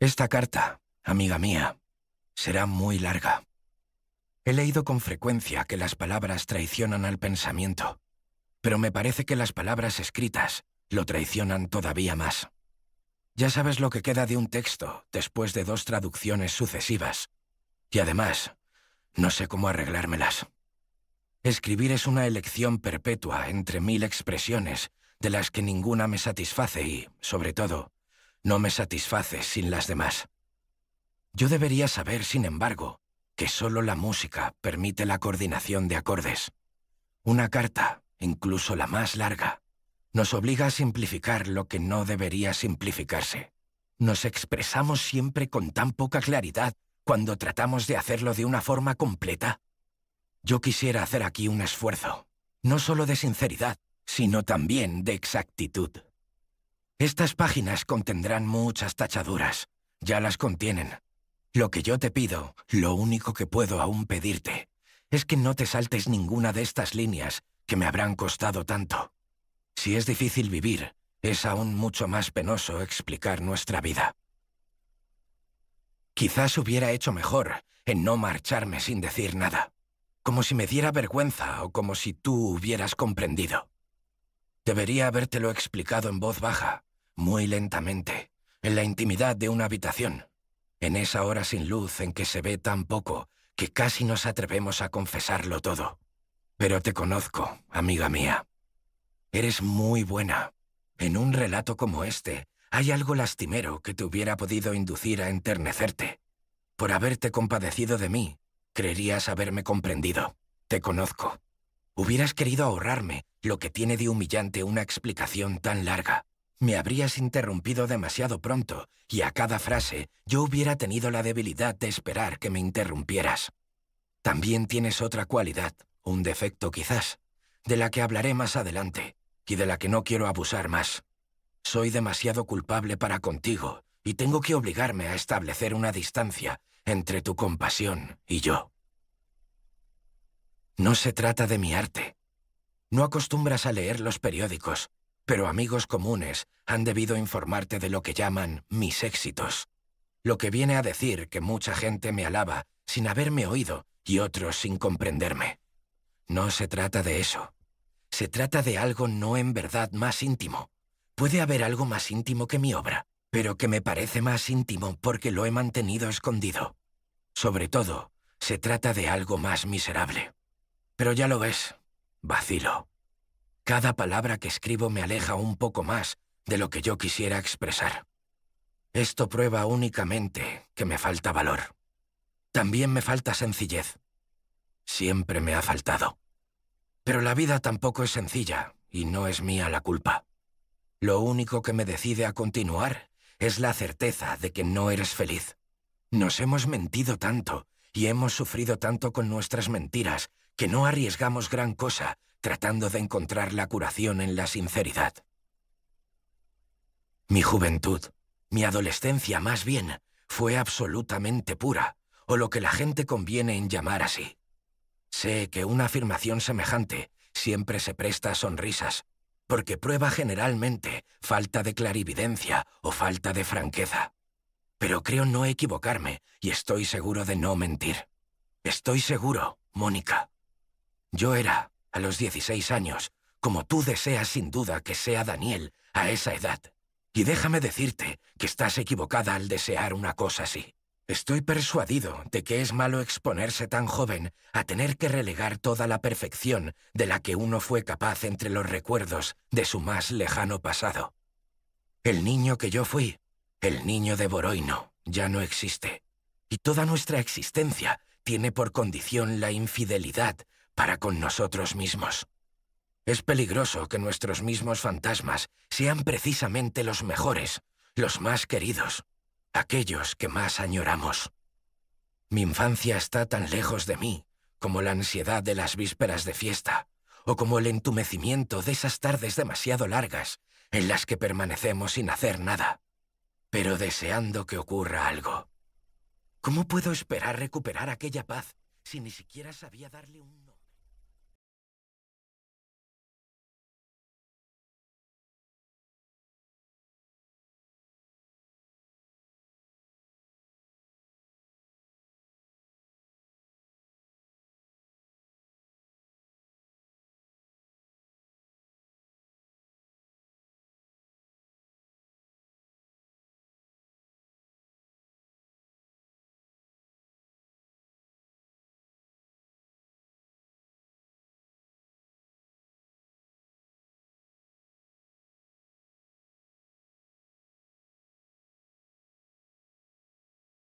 Esta carta, amiga mía, será muy larga. He leído con frecuencia que las palabras traicionan al pensamiento, pero me parece que las palabras escritas lo traicionan todavía más. Ya sabes lo que queda de un texto después de dos traducciones sucesivas, y además, no sé cómo arreglármelas. Escribir es una elección perpetua entre mil expresiones de las que ninguna me satisface y, sobre todo, no me satisface sin las demás. Yo debería saber, sin embargo, que solo la música permite la coordinación de acordes. Una carta, incluso la más larga, nos obliga a simplificar lo que no debería simplificarse. Nos expresamos siempre con tan poca claridad cuando tratamos de hacerlo de una forma completa. Yo quisiera hacer aquí un esfuerzo, no solo de sinceridad, sino también de exactitud. Estas páginas contendrán muchas tachaduras. Ya las contienen. Lo que yo te pido, lo único que puedo aún pedirte, es que no te saltes ninguna de estas líneas que me habrán costado tanto. Si es difícil vivir, es aún mucho más penoso explicar nuestra vida. Quizás hubiera hecho mejor en no marcharme sin decir nada, como si me diera vergüenza o como si tú hubieras comprendido. Debería habértelo explicado en voz baja, muy lentamente, en la intimidad de una habitación, en esa hora sin luz en que se ve tan poco que casi nos atrevemos a confesarlo todo. Pero te conozco, amiga mía. Eres muy buena. En un relato como este, hay algo lastimero que te hubiera podido inducir a enternecerte. Por haberte compadecido de mí, creerías haberme comprendido. Te conozco. Hubieras querido ahorrarme lo que tiene de humillante una explicación tan larga. Me habrías interrumpido demasiado pronto, y a cada frase yo hubiera tenido la debilidad de esperar que me interrumpieras. También tienes otra cualidad, un defecto quizás, de la que hablaré más adelante, y de la que no quiero abusar más. Soy demasiado culpable para contigo, y tengo que obligarme a establecer una distancia entre tu compasión y yo. No se trata de mi arte. No acostumbras a leer los periódicos, pero amigos comunes han debido informarte de lo que llaman mis éxitos. Lo que viene a decir que mucha gente me alaba sin haberme oído y otros sin comprenderme. No se trata de eso. Se trata de algo no en verdad más íntimo. Puede haber algo más íntimo que mi obra, pero que me parece más íntimo porque lo he mantenido escondido. Sobre todo, se trata de algo más miserable. Pero ya lo ves, vacilo. Cada palabra que escribo me aleja un poco más de lo que yo quisiera expresar. Esto prueba únicamente que me falta valor. También me falta sencillez. Siempre me ha faltado. Pero la vida tampoco es sencilla y no es mía la culpa. Lo único que me decide a continuar es la certeza de que no eres feliz. Nos hemos mentido tanto y hemos sufrido tanto con nuestras mentiras que no arriesgamos gran cosa tratando de encontrar la curación en la sinceridad. Mi juventud, mi adolescencia más bien, fue absolutamente pura, o lo que la gente conviene en llamar así. Sé que una afirmación semejante siempre se presta a sonrisas, porque prueba generalmente falta de clarividencia o falta de franqueza. Pero creo no equivocarme y estoy seguro de no mentir. Estoy seguro, Mónica. Yo era a los 16 años, como tú deseas sin duda que sea Daniel a esa edad. Y déjame decirte que estás equivocada al desear una cosa así. Estoy persuadido de que es malo exponerse tan joven a tener que relegar toda la perfección de la que uno fue capaz entre los recuerdos de su más lejano pasado. El niño que yo fui, el niño de Boroino, ya no existe. Y toda nuestra existencia tiene por condición la infidelidad para con nosotros mismos. Es peligroso que nuestros mismos fantasmas sean precisamente los mejores, los más queridos, aquellos que más añoramos. Mi infancia está tan lejos de mí como la ansiedad de las vísperas de fiesta, o como el entumecimiento de esas tardes demasiado largas en las que permanecemos sin hacer nada, pero deseando que ocurra algo. ¿Cómo puedo esperar recuperar aquella paz si ni siquiera sabía darle un no?